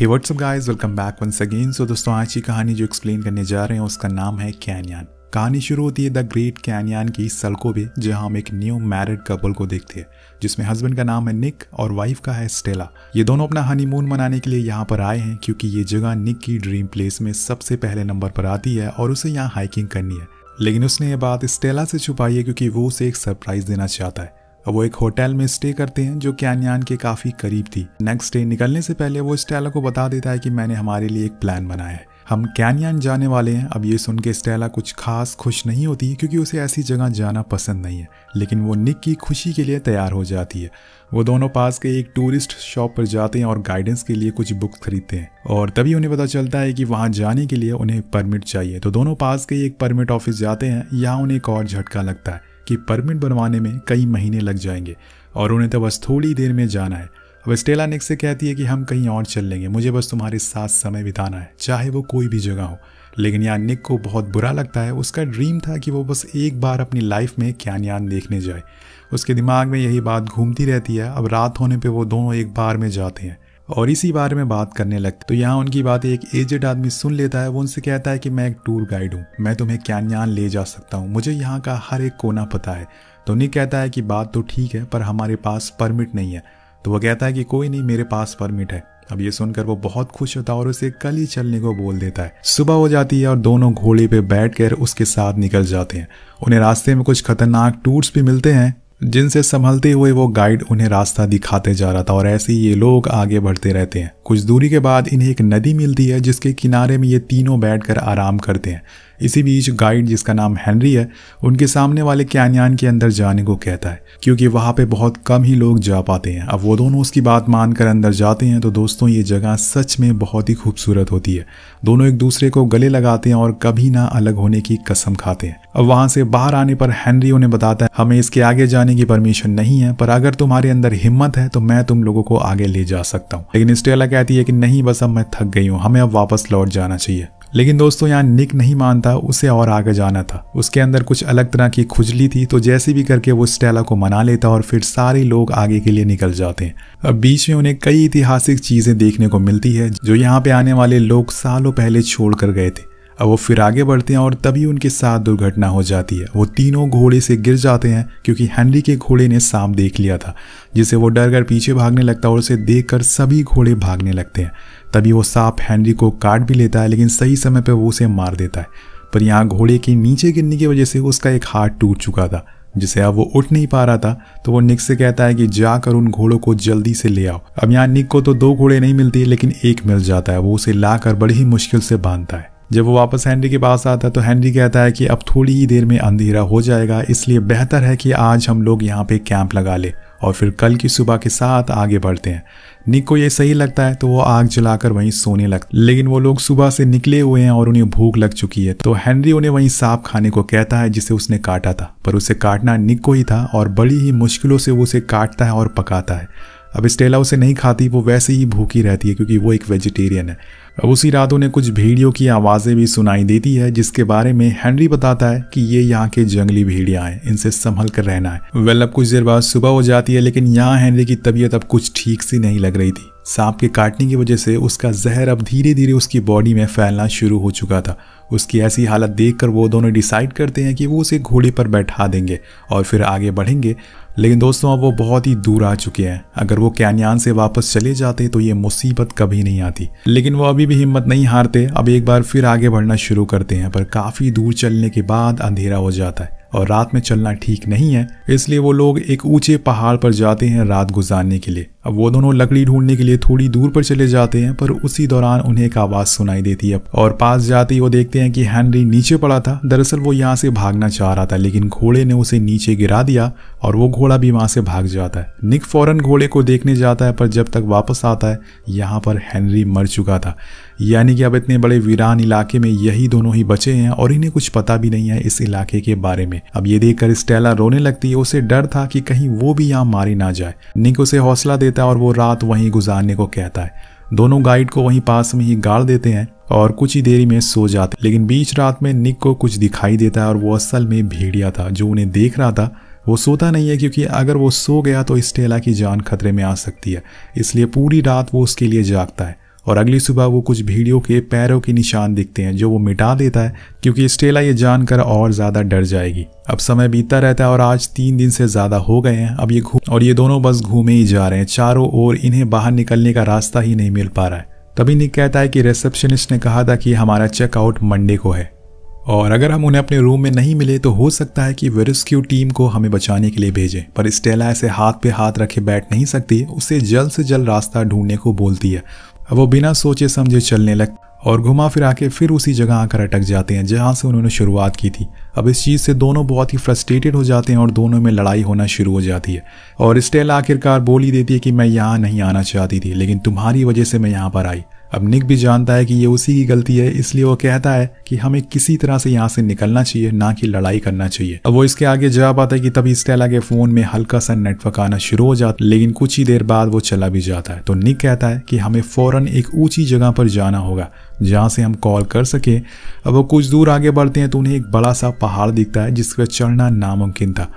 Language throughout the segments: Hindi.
हे WhatsApp guys welcome back once again so दोस्तों आज की कहानी जो एक्सप्लेन करने जा रहे हैं उसका नाम है कैनियान कहानी शुरू होती है द ग्रेट कैनियान की सड़कों पे जहां हम एक न्यू मैरिड कपल को देखते हैं जिसमें हस्बैंड का नाम है निक और वाइफ का है स्टेला ये दोनों अपना हनीमून मनाने के लिए यहाँ पर आए हैं क्योंकि ये जगह निक की ड्रीम प्लेस में सबसे पहले नंबर पर आती है और उसे यहाँ हाइकिंग करनी है लेकिन उसने ये बात स्टेला से छुपाई है क्योंकि वो उसे एक सरप्राइज देना चाहता है अब वो एक होटल में स्टे करते हैं जो क्यान्यान के काफ़ी करीब थी नेक्स्ट डे निकलने से पहले वो स्टेला को बता देता है कि मैंने हमारे लिए एक प्लान बनाया है हम कैनियन जाने वाले हैं अब ये सुन के स्टेला कुछ खास खुश नहीं होती क्योंकि उसे ऐसी जगह जाना पसंद नहीं है लेकिन वो निक की खुशी के लिए तैयार हो जाती है वो दोनों पास के एक टूरिस्ट शॉप पर जाते हैं और गाइडेंस के लिए कुछ बुक खरीदते हैं और तभी उन्हें पता चलता है कि वहाँ जाने के लिए उन्हें परमिट चाहिए तो दोनों पास के एक परमिट ऑफिस जाते हैं यहाँ उन्हें एक और झटका लगता है कि परमिट बनवाने में कई महीने लग जाएंगे और उन्हें तो बस थोड़ी देर में जाना है अब स्टेला निक से कहती है कि हम कहीं और चल लेंगे मुझे बस तुम्हारे साथ समय बिताना है चाहे वो कोई भी जगह हो लेकिन यार निक को बहुत बुरा लगता है उसका ड्रीम था कि वो बस एक बार अपनी लाइफ में क्यानियान देखने जाए उसके दिमाग में यही बात घूमती रहती है अब रात होने पर वो दोनों एक बार में जाते हैं और इसी बारे में बात करने लगते तो यहाँ उनकी बात एक एजेड आदमी सुन लेता है वो उनसे कहता है कि मैं एक टूर गाइड हूँ मैं तुम्हें क्यान्यान ले जा सकता हूँ मुझे यहाँ का हर एक कोना पता है तो उन्हें कहता है कि बात तो ठीक है पर हमारे पास परमिट नहीं है तो वो कहता है कि कोई नहीं मेरे पास परमिट है अब ये सुनकर वो बहुत खुश होता है और उसे कल ही चलने को बोल देता है सुबह हो जाती है और दोनों घोड़े पे बैठकर उसके साथ निकल जाते हैं उन्हें रास्ते में कुछ खतरनाक टूर्स भी मिलते हैं जिनसे संभलते हुए वो गाइड उन्हें रास्ता दिखाते जा रहा था और ऐसे ही ये लोग आगे बढ़ते रहते हैं कुछ दूरी के बाद इन्हें एक नदी मिलती है जिसके किनारे में ये तीनों बैठकर आराम करते हैं इसी बीच गाइड जिसका नाम हैनरी है उनके सामने वाले कैनियान के अंदर जाने को कहता है क्योंकि वहाँ पे बहुत कम ही लोग जा पाते हैं अब वो दोनों उसकी बात मानकर अंदर जाते हैं तो दोस्तों ये जगह सच में बहुत ही खूबसूरत होती है दोनों एक दूसरे को गले लगाते हैं और कभी ना अलग होने की कसम खाते हैं अब वहाँ से बाहर आने पर हेनरी उन्हें बताता है हमें इसके आगे जाने की परमिशन नहीं है पर अगर तुम्हारे अंदर हिम्मत है तो मैं तुम लोगों को आगे ले जा सकता हूँ लेकिन स्टेला कहती है कि नहीं बस अब मैं थक गई हूँ हमें अब वापस लौट जाना चाहिए लेकिन दोस्तों यहाँ निक नहीं मानता उसे और आगे जाना था उसके अंदर कुछ अलग तरह की खुजली थी तो जैसे भी करके वो स्टेला को मना लेता और फिर सारे लोग आगे के लिए निकल जाते हैं अब बीच में उन्हें कई ऐतिहासिक चीज़ें देखने को मिलती है जो यहाँ पे आने वाले लोग सालों पहले छोड़ कर गए थे अब वो फिर आगे बढ़ते हैं और तभी उनके साथ दुर्घटना हो जाती है वो तीनों घोड़े से गिर जाते हैं क्योंकि हेनरी के घोड़े ने सांप देख लिया था जिसे वो डर कर पीछे भागने लगता और उसे देख कर सभी घोड़े भागने लगते हैं तभी वो सांप हैंनरी को काट भी लेता है लेकिन सही समय पर वो उसे मार देता है पर यहाँ घोड़े के नीचे गिरने की वजह से उसका एक हाथ टूट चुका था जिसे अब वो उठ नहीं पा रहा था तो वो निक से कहता है कि जाकर उन घोड़ों को जल्दी से ले आओ अब यहाँ निक को तो दो घोड़े नहीं मिलते लेकिन एक मिल जाता है वो उसे लाकर बड़ी ही मुश्किल से बांधता है जब वो वापस हैंनरी के पास आता है तो हैंनरी कहता है कि अब थोड़ी ही देर में अंधेरा हो जाएगा इसलिए बेहतर है कि आज हम लोग यहाँ पे कैंप लगा ले और फिर कल की सुबह के साथ आगे बढ़ते हैं निक को ये सही लगता है तो वो आग जलाकर वहीं सोने लगता लेकिन वो लोग सुबह से निकले हुए हैं और उन्हें भूख लग चुकी है तो हेनरी उन्हें वहीं सांप खाने को कहता है जिसे उसने काटा था पर उसे काटना निक को ही था और बड़ी ही मुश्किलों से वो उसे काटता है और पकाता है अब स्टेला उसे नहीं खाती वो वैसे ही भूखी रहती है क्योंकि वो एक वेजिटेरियन है अब उसी रात उन्हें कुछ भेड़ियों की आवाज़ें भी सुनाई देती है जिसके बारे में हेनरी बताता है कि ये यहाँ के जंगली भेड़िया हैं इनसे संभल कर रहना है वेल अब कुछ देर बाद सुबह हो जाती है लेकिन यहाँ हेनरी की तबीयत अब कुछ ठीक सी नहीं लग रही थी सांप के काटने की वजह से उसका जहर अब धीरे धीरे उसकी बॉडी में फैलना शुरू हो चुका था उसकी ऐसी हालत देखकर वो दोनों डिसाइड करते हैं कि वो उसे घोड़े पर बैठा देंगे और फिर आगे बढ़ेंगे लेकिन दोस्तों अब वो बहुत ही दूर आ चुके हैं अगर वो कैनियान से वापस चले जाते तो ये मुसीबत कभी नहीं आती लेकिन वो अभी भी हिम्मत नहीं हारते अब एक बार फिर आगे बढ़ना शुरू करते हैं पर काफ़ी दूर चलने के बाद अंधेरा हो जाता है और रात में चलना ठीक नहीं है इसलिए वो लोग एक ऊंचे पहाड़ पर जाते हैं रात गुजारने के लिए अब वो दोनों लकड़ी ढूंढने के लिए थोड़ी दूर पर चले जाते हैं पर उसी दौरान उन्हें एक आवाज़ सुनाई देती है और पास जाते ही वो देखते हैं कि हैंनरी नीचे पड़ा था दरअसल वो यहाँ से भागना चाह रहा था लेकिन घोड़े ने उसे नीचे गिरा दिया और वो घोड़ा भी वहाँ से भाग जाता है निक फौरन घोड़े को देखने जाता है पर जब तक वापस आता है यहाँ पर हैनरी मर चुका था यानी कि अब इतने बड़े वीरान इलाके में यही दोनों ही बचे हैं और इन्हें कुछ पता भी नहीं है इस इलाके के बारे में अब ये देखकर स्टेला रोने लगती है उसे डर था कि कहीं वो भी यहाँ मारी ना जाए निक उसे हौसला देता है और वो रात वहीं गुजारने को कहता है दोनों गाइड को वहीं पास में ही गाड़ देते हैं और कुछ ही देरी में सो जाते लेकिन बीच रात में निक को कुछ दिखाई देता है और वो असल में भेड़िया था जो उन्हें देख रहा था वो सोता नहीं है क्योंकि अगर वो सो गया तो स्टेला की जान खतरे में आ सकती है इसलिए पूरी रात वो उसके लिए जागता है और अगली सुबह वो कुछ भीड़ियों के पैरों के निशान दिखते हैं जो वो मिटा देता है क्योंकि स्टेला ये जानकर और ज़्यादा डर जाएगी अब समय बीतता रहता है और आज तीन दिन से ज़्यादा हो गए हैं अब ये घूम और ये दोनों बस घूमे ही जा रहे हैं चारों ओर इन्हें बाहर निकलने का रास्ता ही नहीं मिल पा रहा है तभी निक कहता है कि रिसेप्शनिस्ट ने कहा था कि हमारा चेकआउट मंडे को है और अगर हम उन्हें अपने रूम में नहीं मिले तो हो सकता है कि वे रेस्क्यू टीम को हमें बचाने के लिए भेजें पर स्टेला ऐसे हाथ पे हाथ रखे बैठ नहीं सकती उसे जल्द से जल्द रास्ता ढूंढने को बोलती है अब वो बिना सोचे समझे चलने लग और घुमा फिरा के फिर उसी जगह आकर अटक जाते हैं जहाँ से उन्होंने शुरुआत की थी अब इस चीज़ से दोनों बहुत ही फ्रस्ट्रेटेड हो जाते हैं और दोनों में लड़ाई होना शुरू हो जाती है और स्टेल आखिरकार बोल ही देती है कि मैं यहाँ नहीं आना चाहती थी लेकिन तुम्हारी वजह से मैं यहाँ पर आई अब निक भी जानता है कि ये उसी की गलती है इसलिए वो कहता है कि हमें किसी तरह से यहाँ से निकलना चाहिए ना कि लड़ाई करना चाहिए अब वो इसके आगे जा पाता है कि तभी स्टेला के फोन में हल्का सा नेटवर्क आना शुरू हो जाता लेकिन कुछ ही देर बाद वो चला भी जाता है तो निक कहता है कि हमें फौरन एक ऊंची जगह पर जाना होगा जहाँ से हम कॉल कर सकें अब वो कुछ दूर आगे बढ़ते हैं तो उन्हें एक बड़ा सा पहाड़ दिखता है जिस पर चढ़ना नामुमकिन था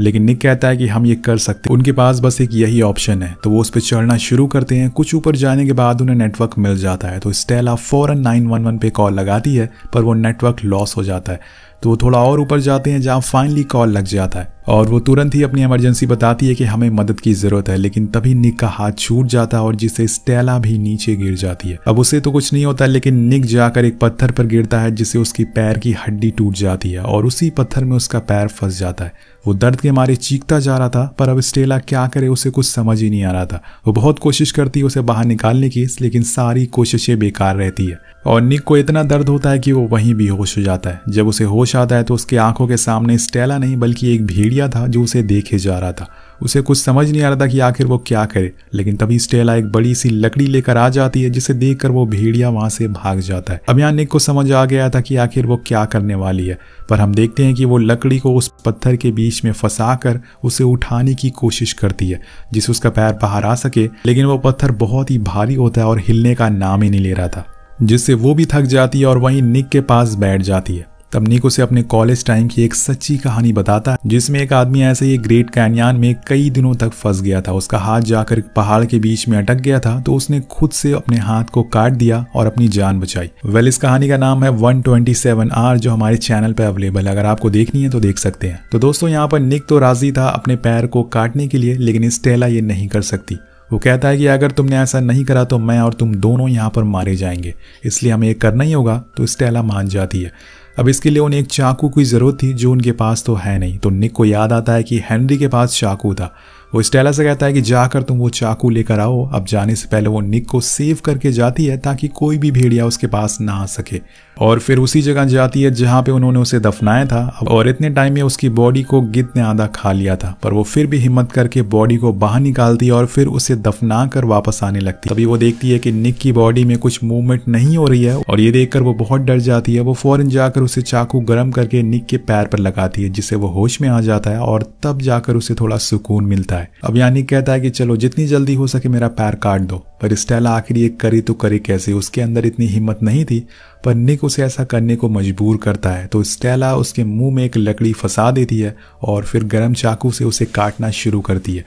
लेकिन निक कहता है कि हम ये कर सकते हैं उनके पास बस एक यही ऑप्शन है तो वो उस पर चढ़ना शुरू करते हैं कुछ ऊपर जाने के बाद उन्हें नेटवर्क मिल जाता है तो स्टेला फ़ौरन नाइन वन वन पे कॉल लगाती है पर वो नेटवर्क लॉस हो जाता है तो वो थोड़ा और ऊपर जाते हैं जहाँ फाइनली कॉल लग जाता है और वो तुरंत ही अपनी इमरजेंसी बताती है कि हमें मदद की जरूरत है लेकिन तभी निक का हाथ छूट जाता है और जिससे स्टेला भी नीचे गिर जाती है अब उसे तो कुछ नहीं होता लेकिन निक जाकर एक पत्थर पर गिरता है जिससे उसकी पैर की हड्डी टूट जाती है और उसी पत्थर में उसका पैर फंस जाता है वो दर्द के मारे चीखता जा रहा था पर अब स्टेला क्या करे उसे कुछ समझ ही नहीं आ रहा था वो बहुत कोशिश करती है उसे बाहर निकालने की लेकिन सारी कोशिशें बेकार रहती है और निक को इतना दर्द होता है कि वो वहीं भी होश हो जाता है जब उसे होश होश आता है तो उसकी आंखों के सामने स्टेला नहीं बल्कि एक भेड़िया था जो उसे देखे जा रहा था उसे कुछ समझ नहीं आ रहा था कि आखिर वो क्या करे लेकिन तभी स्टेला एक बड़ी सी लकड़ी लेकर आ जाती है जिसे देखकर वो भेड़िया वहां से भाग जाता है अभियान निक को समझ आ गया था कि आखिर वो क्या करने वाली है पर हम देखते हैं कि वो लकड़ी को उस पत्थर के बीच में फंसा कर उसे उठाने की कोशिश करती है जिसे उसका पैर बाहर आ सके लेकिन वो पत्थर बहुत ही भारी होता है और हिलने का नाम ही नहीं ले रहा था जिससे वो भी थक जाती है और वहीं निक के पास बैठ जाती है तब निक उसे अपने कॉलेज टाइम की एक सच्ची कहानी बताता है जिसमें एक आदमी ऐसे ही ग्रेट कैनियन में कई दिनों तक फंस गया था उसका हाथ जाकर पहाड़ के बीच में अटक गया था तो उसने खुद से अपने हाथ को काट दिया और अपनी जान बचाई वेल इस कहानी का नाम है 127 ट्वेंटी आर जो हमारे चैनल पर अवेलेबल है अगर आपको देखनी है तो देख सकते हैं तो दोस्तों यहाँ पर निक तो राजी था अपने पैर को काटने के लिए लेकिन स्टेला ये नहीं कर सकती वो कहता है कि अगर तुमने ऐसा नहीं करा तो मैं और तुम दोनों यहाँ पर मारे जाएंगे इसलिए हमें ये करना ही होगा तो स्टेला मान जाती है अब इसके लिए उन्हें एक चाकू की ज़रूरत थी जो उनके पास तो है नहीं तो निक को याद आता है कि हेनरी के पास चाकू था वो स्टेला से कहता है कि जाकर तुम वो चाकू लेकर आओ अब जाने से पहले वो निक को सेव करके जाती है ताकि कोई भी भेड़िया उसके पास ना आ सके और फिर उसी जगह जाती है जहाँ पे उन्होंने उसे दफनाया था और इतने टाइम में उसकी बॉडी को गिद ने आधा खा लिया था पर वो फिर भी हिम्मत करके बॉडी को बाहर निकालती और फिर उसे दफना कर वापस आने लगती तभी वो देखती है कि निक की बॉडी में कुछ मूवमेंट नहीं हो रही है और ये देखकर वो बहुत डर जाती है वो फौरन जाकर उसे चाकू गर्म करके निक के पैर पर लगाती है जिससे वो होश में आ जाता है और तब जाकर उसे थोड़ा सुकून मिलता है है अब यानी कहता है कि चलो जितनी जल्दी हो सके मेरा पैर काट दो पर स्टेला आखिर ये करी तो करी कैसे उसके अंदर इतनी हिम्मत नहीं थी पर निक उसे ऐसा करने को मजबूर करता है तो स्टेला उसके मुंह में एक लकड़ी फंसा देती है और फिर गर्म चाकू से उसे काटना शुरू करती है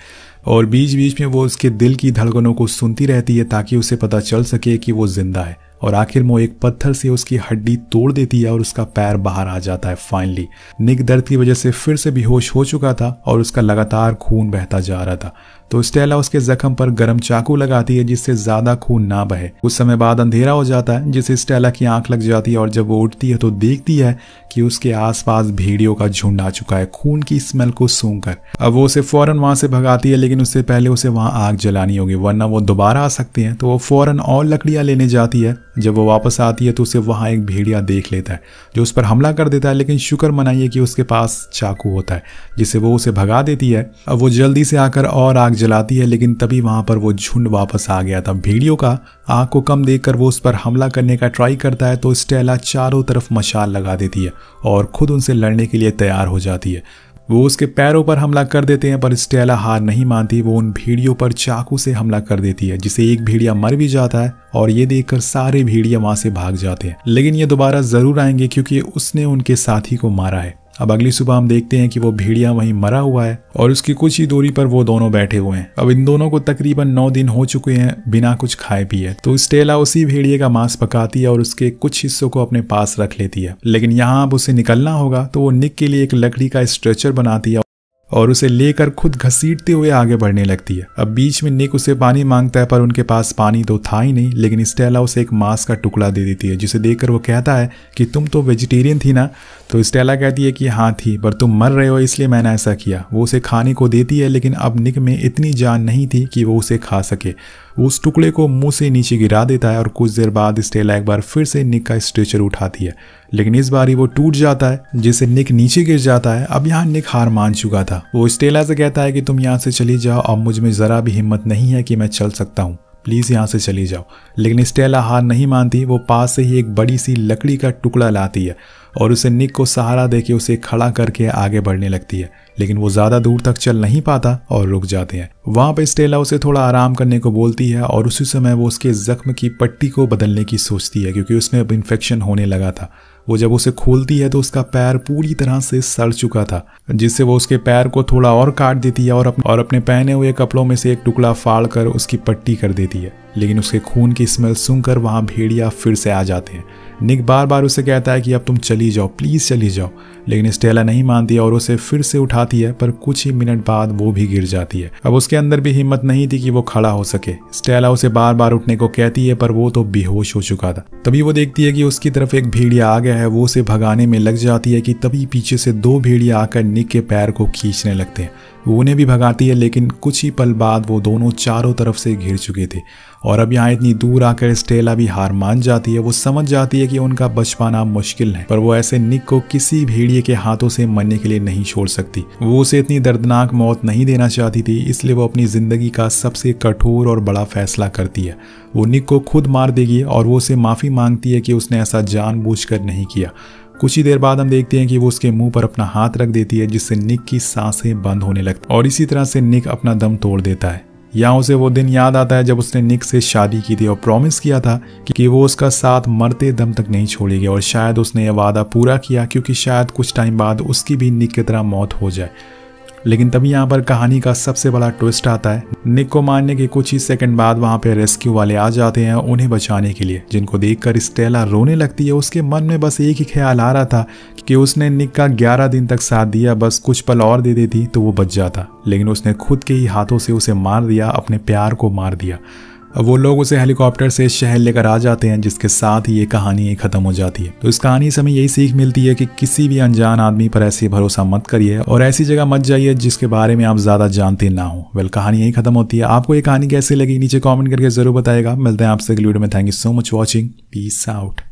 और बीच बीच में वो उसके दिल की धड़कनों को सुनती रहती है ताकि उसे पता चल सके कि वो जिंदा है और आखिर वो एक पत्थर से उसकी हड्डी तोड़ देती है और उसका पैर बाहर आ जाता है फाइनली निक दर्द की वजह से फिर से बेहोश हो चुका था और उसका लगातार खून बहता जा रहा था तो स्टेला उसके जख्म पर गर्म चाकू लगाती है जिससे ज्यादा खून ना बहे कुछ समय बाद अंधेरा हो जाता है जिससे स्टेला की आंख लग जाती है और जब वो उठती है तो देखती है कि उसके आसपास भेड़ियों का झुंड आ चुका है खून की स्मेल को सूंघ कर अब वो उसे फौरन वहां से भगाती है लेकिन उससे पहले उसे वहां आग जलानी होगी वरना वो दोबारा आ सकती है तो वो फौरन और लकड़ियां लेने जाती है जब वो वापस आती है तो उसे वहां एक भेड़िया देख लेता है जो उस पर हमला कर देता है लेकिन शुक्र मनाइए कि उसके पास चाकू होता है जिसे वो उसे भगा देती है अब वो जल्दी से आकर और आग जलाती है लेकिन तभी वहां पर वो झुंड वापस आ गया था भेड़ियों का आग को कम देखकर वो उस पर हमला करने का ट्राई करता है तो स्टेला चारों तरफ मशाल लगा देती है और खुद उनसे लड़ने के लिए तैयार हो जाती है वो उसके पैरों पर हमला कर देते हैं पर स्टेला हार नहीं मानती वो उन भेड़ियों पर चाकू से हमला कर देती है जिसे एक भेड़िया मर भी जाता है और ये देखकर सारे भेड़िया वहां से भाग जाते हैं लेकिन ये दोबारा ज़रूर आएंगे क्योंकि उसने उनके साथी को मारा है अब अगली सुबह हम देखते हैं कि वो भेड़िया वहीं मरा हुआ है और उसकी कुछ ही दूरी पर वो दोनों बैठे हुए हैं अब इन दोनों को तकरीबन नौ दिन हो चुके हैं बिना कुछ खाए पिए तो स्टेला उसी भेड़िए का मांस पकाती है और उसके कुछ हिस्सों को अपने पास रख लेती है लेकिन यहाँ अब उसे निकलना होगा तो वो निक के लिए एक लकड़ी का स्ट्रेचर बनाती है और उसे लेकर खुद घसीटते हुए आगे बढ़ने लगती है अब बीच में निक उसे पानी मांगता है पर उनके पास पानी तो था ही नहीं लेकिन स्टेला उसे एक मांस का टुकड़ा दे देती है जिसे देखकर वो कहता है कि तुम तो वेजिटेरियन थी ना तो स्टेला कहती है कि हाँ थी पर तुम मर रहे हो इसलिए मैंने ऐसा किया वो उसे खाने को देती है लेकिन अब निक में इतनी जान नहीं थी कि वो उसे खा सके वो उस टुकड़े को मुंह से नीचे गिरा देता है और कुछ देर बाद स्टेला एक बार फिर से निक का स्ट्रेचर उठाती है लेकिन इस बार ही वो टूट जाता है जिससे निक नीचे गिर जाता है अब यहाँ निक हार मान चुका था वो स्टेला से कहता है कि तुम यहाँ से चली जाओ अब मुझ में ज़रा भी हिम्मत नहीं है कि मैं चल सकता हूँ प्लीज़ यहाँ से चली जाओ लेकिन स्टेला हार नहीं मानती वो पास से ही एक बड़ी सी लकड़ी का टुकड़ा लाती है और उसे निक को सहारा देके उसे खड़ा करके आगे बढ़ने लगती है लेकिन वो ज़्यादा दूर तक चल नहीं पाता और रुक जाते हैं वहाँ पर स्टेला उसे थोड़ा आराम करने को बोलती है और उसी समय वो उसके जख्म की पट्टी को बदलने की सोचती है क्योंकि उसमें अब इन्फेक्शन होने लगा था वो जब उसे खोलती है तो उसका पैर पूरी तरह से सड़ चुका था जिससे वो उसके पैर को थोड़ा और काट देती है और अपने और अपने पहने हुए कपड़ों में से एक टुकड़ा फाड़ कर उसकी पट्टी कर देती है लेकिन उसके खून की स्मेल सुनकर वहाँ भेड़िया फिर से आ जाते हैं निक बार बार उसे कहता है कि अब तुम चली जाओ प्लीज़ चली जाओ लेकिन स्टेला नहीं मानती और उसे फिर से उठाती है पर कुछ ही मिनट बाद वो भी गिर जाती है अब उसके अंदर भी हिम्मत नहीं थी कि वो खड़ा हो सके स्टेला उसे बार बार उठने को कहती है पर वो तो बेहोश हो चुका था तभी वो देखती है कि उसकी तरफ एक भेड़िया आ गया गया है वो उसे भगाने में लग जाती है कि तभी पीछे से दो भेड़िया आकर निक के पैर को खींचने लगते हैं वो उन्हें भी भगाती है लेकिन कुछ ही पल बाद वो दोनों चारों तरफ से घिर चुके थे और अब यहाँ इतनी दूर आकर स्टेला भी हार मान जाती है वो समझ जाती है कि उनका बच पाना मुश्किल है पर वो ऐसे निक को किसी भेड़िए के हाथों से मरने के लिए नहीं छोड़ सकती वो उसे इतनी दर्दनाक मौत नहीं देना चाहती थी इसलिए वो अपनी जिंदगी का सबसे कठोर और बड़ा फैसला करती है वो निक को खुद मार देगी और वो उसे माफ़ी मांगती है कि उसने ऐसा जानबूझकर नहीं किया कुछ ही देर बाद हम देखते हैं कि वो उसके मुंह पर अपना हाथ रख देती है जिससे निक की सांसें बंद होने लगती और इसी तरह से निक अपना दम तोड़ देता है यहाँ उसे वो दिन याद आता है जब उसने निक से शादी की थी और प्रॉमिस किया था कि वो उसका साथ मरते दम तक नहीं छोड़ेगी और शायद उसने यह वादा पूरा किया क्योंकि शायद कुछ टाइम बाद उसकी भी निक की तरह मौत हो जाए लेकिन तभी यहाँ पर कहानी का सबसे बड़ा ट्विस्ट आता है निक को मारने के कुछ ही सेकंड बाद वहाँ पे रेस्क्यू वाले आ जाते हैं उन्हें बचाने के लिए जिनको देखकर स्टेला रोने लगती है उसके मन में बस एक ही ख्याल आ रहा था कि उसने निक का ग्यारह दिन तक साथ दिया बस कुछ पल और दे देती तो वो बच जाता लेकिन उसने खुद के ही हाथों से उसे मार दिया अपने प्यार को मार दिया वो लोग उसे हेलीकॉप्टर से शहर लेकर आ जाते हैं जिसके साथ ही ये कहानी ख़त्म हो जाती है तो इस कहानी से हमें यही सीख मिलती है कि किसी भी अनजान आदमी पर ऐसे भरोसा मत करिए और ऐसी जगह मत जाइए जिसके बारे में आप ज़्यादा जानते ना हो वेल कहानी यही खत्म होती है आपको ये कहानी कैसी लगी नीचे कॉमेंट करके ज़रूर बताएगा मिलते हैं आपसे वीडियो में thank you so much watching peace out